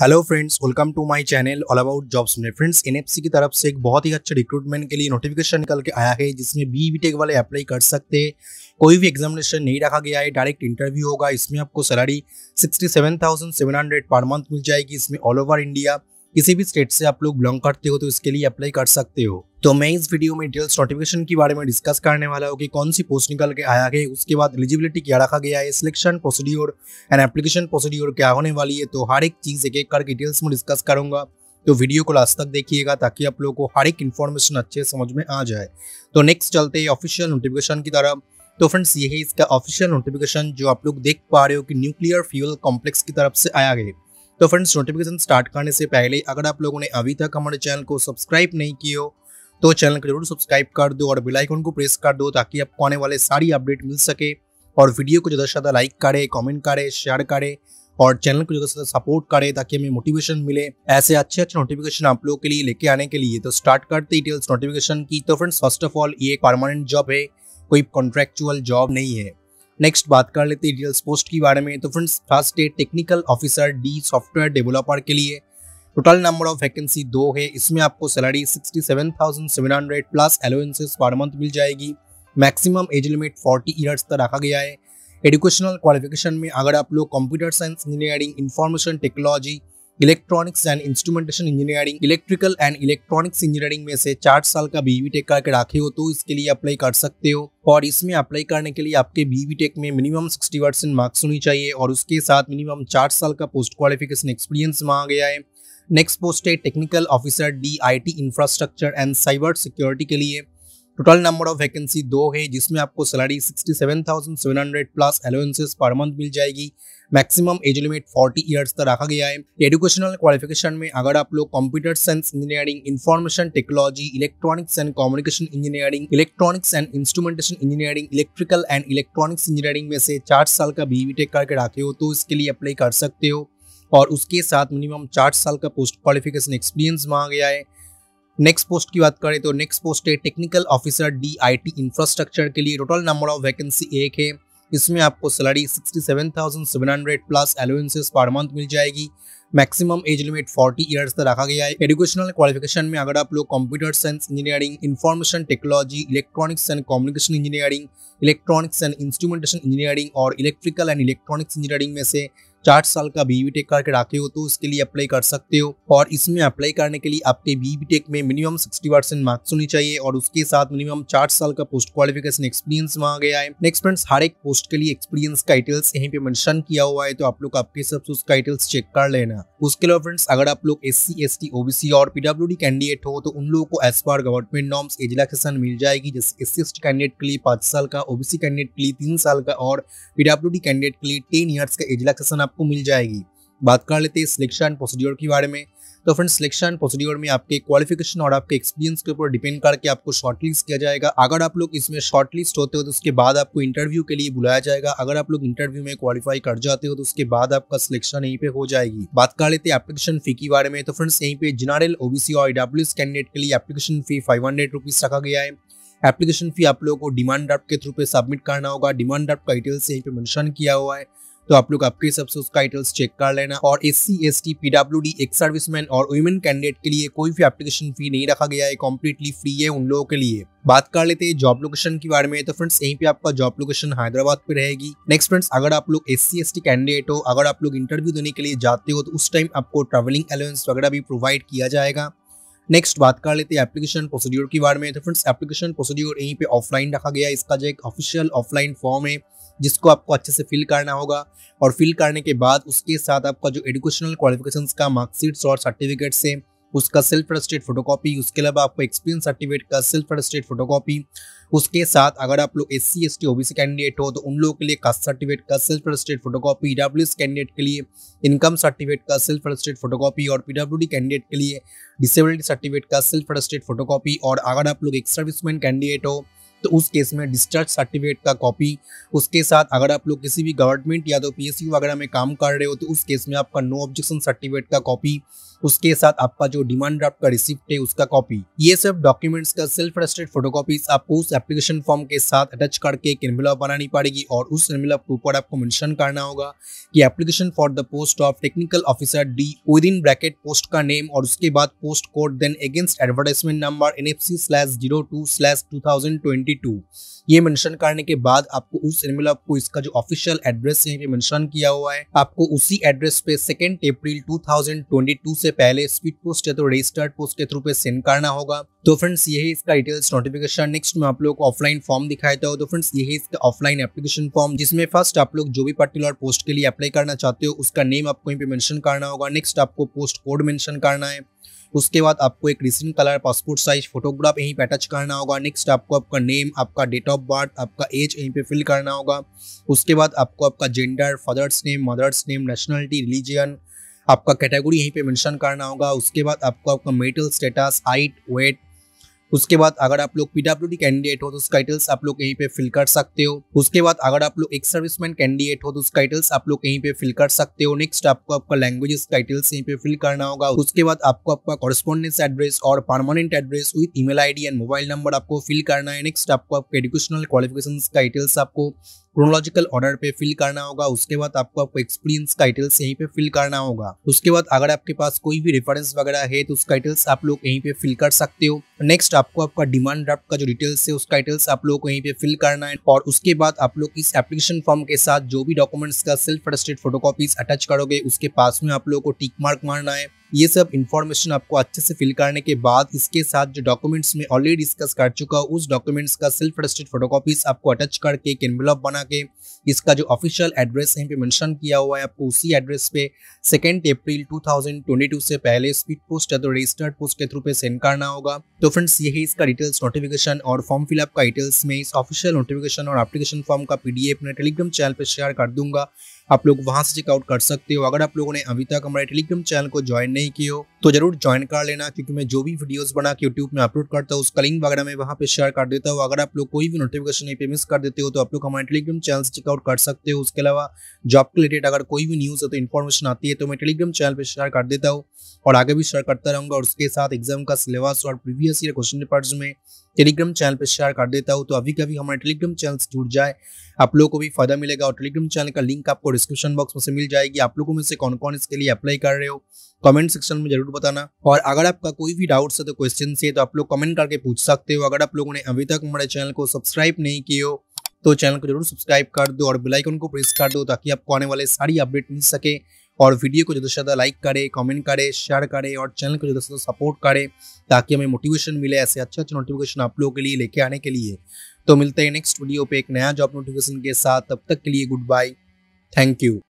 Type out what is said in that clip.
Hello friends welcome to my channel all about jobs में friends NFC की तरफ से एक बहुत ही अच्छे रिक्रूटमेंट के लिए नोटिफिकेशन निकल के आया है जिसमें बी बी टेक वाले अप्लाई कर सकते हैं कोई भी एग्जामिनेशन नहीं रखा गया है डायरेक्ट इंटरव्यू होगा इसमें आपको salary sixty seven thousand seven hundred per month मिल जाएगी इसमें ऑल ओवर इंडिया किसी भी स्टेट से आप लोग बिलोंग करते हो तो इसके लिए अप्लाई कर सकते हो तो मैं इस वीडियो में डिटेल्स नोटिफिकेशन के बारे में डिस्कस करने वाला हूँ कि कौन सी पोस्ट निकल के आया है उसके बाद एलिजिबिलिटी क्या रखा गया है selection procedure and application procedure क्या होने वाली है तो हर एक चीज़ एक एक करके डिटेल्स में डिस्कस करूंगा तो वीडियो को लास्ट तक देखिएगा ताकि आप लोगों को हर एक इन्फॉर्मेशन अच्छे समझ में आ जाए तो नेक्स्ट चलते हैं ऑफिशियल नोटिफिकेशन की तरफ तो फ्रेंड्स ये है इसका ऑफिशियल नोटिफिकेशन जो आप लोग देख पा रहे हो कि न्यूक्लियर फ्यूल कॉम्प्लेक्स की तरफ से आया गया तो फ्रेंड्स नोटिफिकेशन स्टार्ट करने से पहले अगर आप लोगों ने अभी तक हमारे चैनल को सब्सक्राइब नहीं किया हो तो चैनल को जरूर सब्सक्राइब कर दो और बिलाईकॉन को प्रेस कर दो ताकि आपको आने वाले सारी अपडेट मिल सके और वीडियो को ज़्यादा से ज़्यादा लाइक करे कमेंट करे शेयर करे और चैनल को ज़्यादा से ज़्यादा सपोर्ट करे ताकि हमें मोटिवेशन मिले ऐसे अच्छे अच्छे नोटिफिकेशन आप लोगों के लिए लेके आने के लिए तो स्टार्ट करते डिटेल्स नोटिफिकेशन की तो फ्रेंड्स फर्स्ट ऑफ ऑल ये परमानेंट जॉब है कोई कॉन्ट्रेक्चुअल जॉब नहीं है नेक्स्ट बात कर लेते हैं डिटेल्स पोस्ट के बारे में तो फ्रेंड्स फर्स्ट है technical officer D software developer के लिए टोटल नंबर ऑफ वैकेंसी दो है इसमें आपको सैलरी 67,700 प्लस एलोवेंसेस पर मंथ मिल जाएगी मैक्सिमम एज लिमिट 40 इयर्स तक रखा गया है एजुकेशनल क्वालिफिकेशन में अगर आप लोग computer science engineering information technology electronics and instrumentation engineering electrical and electronics engineering में से चार साल का बीवी टेक करके रखे हो तो इसके लिए अप्लाई कर सकते हो और इसमें अप्लाई करने के लिए आपके बीवी टेक में मिनिमम सिक्सटी परसेंट मार्क्स होनी चाहिए और उसके साथ मिनिमम चार साल का पोस्ट क्वालिफिकेशन एक्सपीरियंस मांगा गया है नेक्स्ट पोस्ट है technical officer D I T infrastructure and cyber security के लिए टोटल नंबर ऑफ वैकेंसी दो है जिसमें आपको salary 67,700 plus allowances per month मिल जाएगी मैक्सिमम एज लिमिट 40 इयर्स तक रखा गया है एजुकेशनल क्वालिफिकेशन में अगर आप लोग computer science engineering information technology electronics and communication engineering electronics and instrumentation engineering electrical and electronics engineering में से चार साल का बीवी करके रखे हो तो इसके लिए अप्लाई कर सकते हो और उसके साथ मिनिमम चार साल का पोस्ट क्वालिफिकेशन एक्सपीरियंस मांगा गया है नेक्स्ट पोस्ट की बात करें तो नेक्स्ट पोस्ट है technical officer D I T infrastructure के लिए टोटल नंबर ऑफ वैकेंसी एक है इसमें आपको सैलरी 67,700 प्लस एलोवेंसेस पर मंथ मिल जाएगी मैक्सिमम एज लिमिट 40 इयर्स तक रखा गया है एजुकेशनल क्वालिफिकेशन में अगर आप लोग computer science engineering information technology electronics and communication engineering electronics and instrumentation engineering और इलेक्ट्रिकल एंड इलेक्ट्रॉनिक्स इंजीनियरिंग में से चार साल का बीबी टेक करके रखे हो तो उसके लिए अप्लाई कर सकते हो और इसमें अप्लाई करने के लिए आपके बीबी टेक में मिनिमम सिक्सटी परसेंट मार्क्स होनी चाहिए और उसके साथ मिनिमम चार साल का पोस्ट क्वालिफिकेशन एक्सपीरियंस मांगा गया है नेक्स्ट फ्रेंड्स हर एक पोस्ट के लिए एक्सपीरियंस का डिटेल्स यहीं पे मेंशन किया हुआ है तो आप लोग आपके हिसाब से उसका डिटेल्स चेक कर लेना उसके अलावा फ्रेंड्स अगर आप लोग S C S T OBC और पीडब्ल्यू डी कैंडिडेट हो तो उन लोगों को एज पर गवर्नमेंट नॉर्म्स एजलाकेशन मिल जाएगी जैसे S C S T candidate के लिए पांच साल का ओबीसी कैंडिडेट के लिए तीन साल का और पीडब्ल्यू डी कैंडिडेट के लिए टेन ईयर्स का एजलाकेशन आप आपको मिल जाएगी बात कर लेते हैं सिलेक्शन प्रोसीड्योर के बारे में तो फ्रेंड्स सिलेक्शन प्रोसीड्योर में आपके क्वालिफिकेशन और आपके एक्सपीरियंस के ऊपर डिपेंड करके आपको शॉर्टलिस्ट किया जाएगा अगर आप लोग इसमें शॉर्टलिस्ट होते हो तो उसके बाद आपको इंटरव्यू के लिए बुलाया जाएगा अगर आप लोग इंटरव्यू में क्वालिफाई कर जाते हो तो उसके बाद आपका सिलेक्शन यहीं पे हो जाएगी बात कर लेते हैं एप्लीकेशन फी के बारे में तो फ्रेंड्स यहीं पे जनरल ओबीसी और डब्ल्यू कैंडिडेट के लिए एप्लीकेशन फी फाइव हंड्रेड रखा गया है एप्लीकेशन फी आप लोगों को डिमांड ड्राफ्ट के थ्रू पे सबमिट करना होगा डिमांड ड्राफ्ट का डिटेल्स यहीं पे मेंशन किया हुआ है तो आप लोग आपके हिसाब से उसका टाइटल्स चेक कर लेना और S C S T PW D ex serviceman और वुमेन कैंडिडेट के लिए कोई भी एप्लीकेशन फी नहीं रखा गया है कम्प्लीटली फ्री है उन लोगों के लिए बात कर लेते हैं जॉब लोकेशन के बारे में तो फ्रेंड्स यहीं पे आपका जॉब लोकेशन हैदराबाद पे रहेगी नेक्स्ट फ्रेंड्स अगर आप लोग S C S T candidate हो अगर आप लोग इंटरव्यू देने के लिए जाते हो तो उस टाइम आपको ट्रेवलिंग अलाउंस वगैरह भी प्रोवाइड किया जाएगा नेक्स्ट बात कर लेते हैं एप्लीकेशन प्रोसीड्योर के बारे में तो फ्रेंड्स एप्लीकेशन प्रोसीड्योर यहीं पे ऑफलाइन रखा गया इसका जो एक ऑफिशियल ऑफलाइन फॉर्म है जिसको आपको अच्छे से फिल करना होगा और फिल करने के बाद उसके साथ आपका जो एजुकेशनल क्वालिफिकेशंस का मार्कशीट्स और सर्टिफिकेट्स है उसका सेल्फ रजिस्ट्रेड फोटोकॉपी उसके अलावा आपको एक्सपीरियंस सर्टिफिकेट का सेल्फ रजिस्ट्रेड फोटोकॉपी उसके साथ अगर आप लोग S C S T candidate हो तो उन लोगों के लिए कास्ट सर्टिफिकेट का self registered photocopy EWS candidate के लिए इनकम सर्टिफिकेट का सेल्फ रजिस्ट्रेड फोटोकॉपी और पीडब्ल्यूडी कैंडिडेट के लिए डिसेबिलिटी सर्टिफिकेट का सेल्फ रजिस्ट्रेड फोटोकॉपी और अगर आप लोग एक सर्विसमैन कैंडिडेट हो तो उस केस में डिस्चार्ज सर्टिफिकेट का कॉपी उसके साथ अगर आप लोग किसी भी गवर्नमेंट या तो पीएसयू वगैरह में काम कर रहे हो तो उस केस में आपका नो ऑब्जेक्शन सर्टिफिकेट का कॉपी उसके साथ आपका जो डिमांड ड्राफ्ट का रिसिप्ट है उसका कॉपी ये सब डॉक्यूमेंट्स का सेल्फ रजिस्टर्ड फोटोकॉपीज आपको उस एप्लीकेशन फॉर्म के साथ अटैच करके एक एनविलॉप बनानी पड़ेगी और उस एनविलॉप के ऊपर आपको मेंशन करना होगा कि application for the post of technical officer D with in bracket post का नेम और उसके बाद post code then against advertisement number N F C slash zero two slash two thousand twenty two ये mention करने के बाद आपको उस एनविलॉप को इसका जो ऑफिशियल एड्रेस है मेंशन किया हुआ है आपको उसी एड्रेस पे second April two thousand twenty two से सबसे पहले स्पीड पोस्ट या तो रजिस्टर्ड पोस्ट के थ्रू पे सेंड करना होगा तो फ्रेंड्स यही इसका डिटेल्स नोटिफिकेशन नेक्स्ट में आप लोग ऑफलाइन फॉर्म दिखाया था तो फ्रेंड्स यही इसका ऑफलाइन एप्लीकेशन फॉर्म जिसमें फर्स्ट आप लोग जो भी पर्टिकुलर पोस्ट के लिए अप्लाई करना चाहते हो उसका नेम आपको यहीं पे मैंशन करना होगा नेक्स्ट आपको पोस्ट कोड मैंशन करना है उसके बाद आपको एक recent colour passport size photograph यहीं पे अटैच करना होगा नेक्स्ट आपको आपका नेम आपका डेट ऑफ बर्थ आपका एज यहीं पे फिल करना होगा उसके बाद आपको आपका gender father's name mother's name nationality religion आपका कैटेगरी यहीं पे मेंशन करना होगा उसके बाद आपको आपका मेटल स्टेटस हाइट वेट उसके बाद अगर आप लोग पीडब्ल्यू कैंडिडेट हो तो उसका टाइटल्स आप लोग यहीं पे फिल कर सकते हो उसके बाद अगर आप लोग एक सर्विसमैन कैंडिडेट हो तो उसका टाइटल्स आप लोग यहीं पे फिल कर सकते हो नेक्स्ट आपको आपका लैंग्वेज टाइटल्स यहीं पे फिल करना होगा उसके बाद आपको आपका कॉरेस्पॉन्डेंस एड्रेस और permanent address with email ID and mobile number आपको फिल करना है नेक्स्ट आपको आपके एडुकेशनल क्वालिफिकेशन टाइटल्स आपको क्रोनोलॉजिकल ऑर्डर पे फिल करना होगा उसके बाद आपको आपको एक्सपीरियंस का टाइटल्स यहीं पे फिल करना होगा उसके बाद अगर आपके पास कोई भी रेफरेंस वगैरह है तो उसका टाइटल्स आप लोग यहीं पे फिल कर सकते हो नेक्स्ट आपको आपका डिमांड ड्राफ्ट का जो डिटेल्स है उसका टाइटल्स आप लोग को यहीं पे फिल करना है और उसके बाद आप लोग इस एप्लीकेशन फॉर्म के साथ जो भी डॉक्यूमेंट्स का सेल्फ अटेस्टेड फोटोकॉपीज अटैच करोगे उसके पास में आप लोग को टिक मार्क मारना है ये सब इन्फॉर्मेशन आपको अच्छे से फिल करने के बाद इसके साथ जो डॉक्यूमेंट्स में ऑलरेडी डिस्कस कर चुका उस डॉक्यूमेंट्स का सेल्फ रजिस्टर्ड फोटोकॉपीज आपको अटैच करके एक एनवलप बना के इसका जो ऑफिशियल एड्रेस यहाँ पे मेंशन किया हुआ है आपको उसी एड्रेस पे सेकेंड अप्रैल 2022 से पहले स्पीड पोस्ट या तो रजिस्टर्ड पोस्ट के थ्रू पे सेंड करना होगा तो फ्रेंड्स यही इसका डिटेल्स नोटिफिकेशन और फॉर्म फिलअप का डिटेल्स में इस ऑफिशियल नोटिफिकेशन और एप्लीकेशन फॉर्म का पीडीएफ मैं टेलीग्राम चैनल पर शेयर कर दूंगा आप लोग वहां से चेकआउट कर सकते हो अगर आप लोगों ने अभी तक हमारे टेलीग्राम चैनल को ज्वाइन नहीं किया हो तो जरूर ज्वाइन कर लेना क्योंकि मैं जो भी वीडियोस बना के यूट्यूब में अपलोड करता हूँ उसका लिंक वगैरह मैं वहाँ पे शेयर कर देता हूँ अगर आप लोग कोई भी नोटिफिकेशन नहीं पे मिस कर देते हो तो आप लोग हमारे टेलीग्राम चैनल से चेकआउट कर सकते हो उसके अलावा जॉब के रिलेटेड अगर कोई भी न्यूज़ है तो इन्फॉर्मेशन आती है तो मैं टेलीग्राम चैनल पर शेयर कर देता हूँ और आगे भी शेयर करता रहूँगा और उसके साथ एग्जाम का सिलेबस और प्रीवियस ईयर क्वेश्चन पेपर्स में टेलीग्राम चैनल पर शेयर कर देता हूँ तो अभी कभी हमारे टेलीग्राम चैनल से जुड़ जाए आप लोग को भी फायदा मिलेगा और टेलीग्राम चैनल का लिंक आपको डिस्क्रिप्शन बॉक्स में से मिल जाएगी आप लोगों में से कौन कौन इसके लिए अप्लाई कर रहे हो कमेंट सेक्शन में जरूर बताना और अगर आपका कोई भी डाउट्स है तो क्वेश्चन है तो आप लोग कमेंट करके पूछ सकते हो अगर आप लोगों ने अभी तक हमारे चैनल को सब्सक्राइब नहीं किया हो तो चैनल को जरूर सब्सक्राइब कर दो और बिलाईकन को प्रेस कर दो ताकि आपको आने वाले सारी अपडेट मिल सके और वीडियो को ज़्यादा से ज़्यादा लाइक करे कमेंट करे शेयर करे और चैनल को ज़्यादा से ज़्यादा सपोर्ट करे ताकि हमें मोटिवेशन मिले ऐसे अच्छे अच्छे नोटिफिकेशन आप लोगों के लिए लेके आने के लिए तो मिलते हैं नेक्स्ट वीडियो पे एक नया जॉब नोटिफिकेशन के साथ तब तक के लिए गुड बाय Thank you.